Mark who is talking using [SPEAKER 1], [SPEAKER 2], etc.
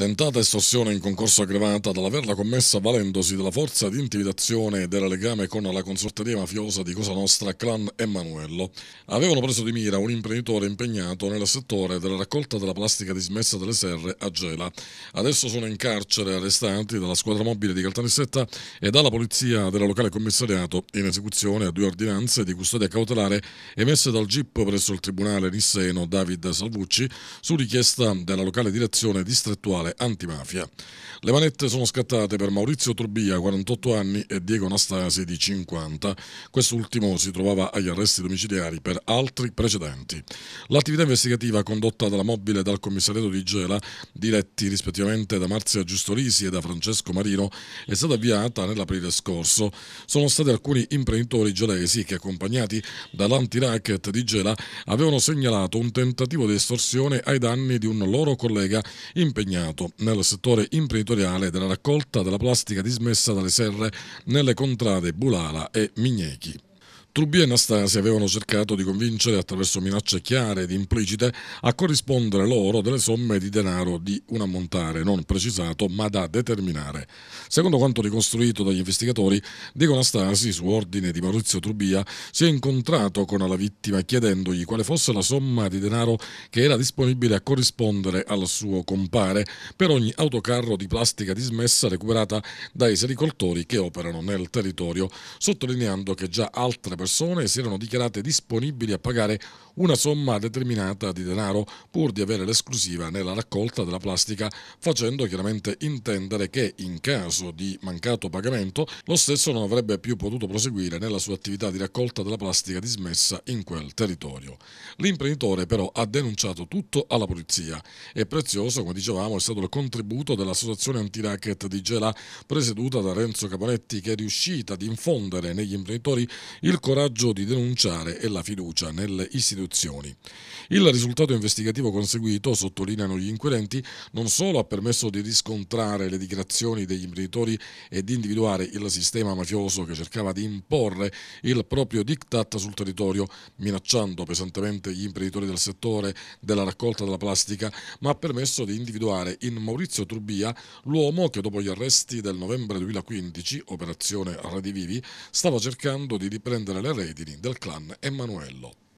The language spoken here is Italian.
[SPEAKER 1] Tentata estorsione in concorso aggravata dall'averla commessa valendosi della forza di intimidazione e del legame con la consorteria mafiosa di Cosa Nostra Clan Emanuello, avevano preso di mira un imprenditore impegnato nel settore della raccolta della plastica dismessa delle serre a Gela. Adesso sono in carcere arrestati dalla squadra mobile di Caltanissetta e dalla polizia del locale commissariato in esecuzione a due ordinanze di custodia cautelare emesse dal GIP presso il Tribunale Nisseno David Salvucci su richiesta della locale direzione distrettuale nazionale antimafia. Le manette sono scattate per Maurizio Turbia, 48 anni, e Diego Anastasi, di 50. Quest'ultimo si trovava agli arresti domiciliari per altri precedenti. L'attività investigativa condotta dalla mobile e dal commissariato di Gela, diretti rispettivamente da Marzia Giustorisi e da Francesco Marino, è stata avviata nell'aprile scorso. Sono stati alcuni imprenditori gelesi che, accompagnati dall'antiracket di Gela, avevano segnalato un tentativo di estorsione ai danni di un loro collega impegnato soprattutto nel settore imprenditoriale della raccolta della plastica dismessa dalle serre nelle contrade Bulala e Mignechi. Trubier e Anastasia avevano cercato di convincere attraverso minacce chiare ed implicite a corrispondere loro delle somme di denaro di un ammontare non precisato ma da determinare. Secondo quanto ricostruito dagli investigatori, Diego Anastasi, su ordine di Maurizio Trubia, si è incontrato con la vittima chiedendogli quale fosse la somma di denaro che era disponibile a corrispondere al suo compare per ogni autocarro di plastica dismessa recuperata dai sericoltori che operano nel territorio, sottolineando che già altre persone si erano dichiarate disponibili a pagare una somma determinata di denaro pur di avere l'esclusiva nella raccolta della plastica, facendo chiaramente intendere che in caso di mancato pagamento lo stesso non avrebbe più potuto proseguire nella sua attività di raccolta della plastica dismessa in quel territorio. L'imprenditore però ha denunciato tutto alla polizia e prezioso, come dicevamo, è stato il contributo dell'associazione anti-racket di Gela presieduta da Renzo Caponetti che è riuscita ad infondere negli imprenditori il coraggio di denunciare e la fiducia nelle istituzioni istituzioni. Il risultato investigativo conseguito, sottolineano gli inquirenti, non solo ha permesso di riscontrare le dichiarazioni degli imprenditori e di individuare il sistema mafioso che cercava di imporre il proprio diktat sul territorio, minacciando pesantemente gli imprenditori del settore della raccolta della plastica, ma ha permesso di individuare in Maurizio Turbia l'uomo che dopo gli arresti del novembre 2015, operazione Radivivi, stava cercando di riprendere le redini del clan Emanuello.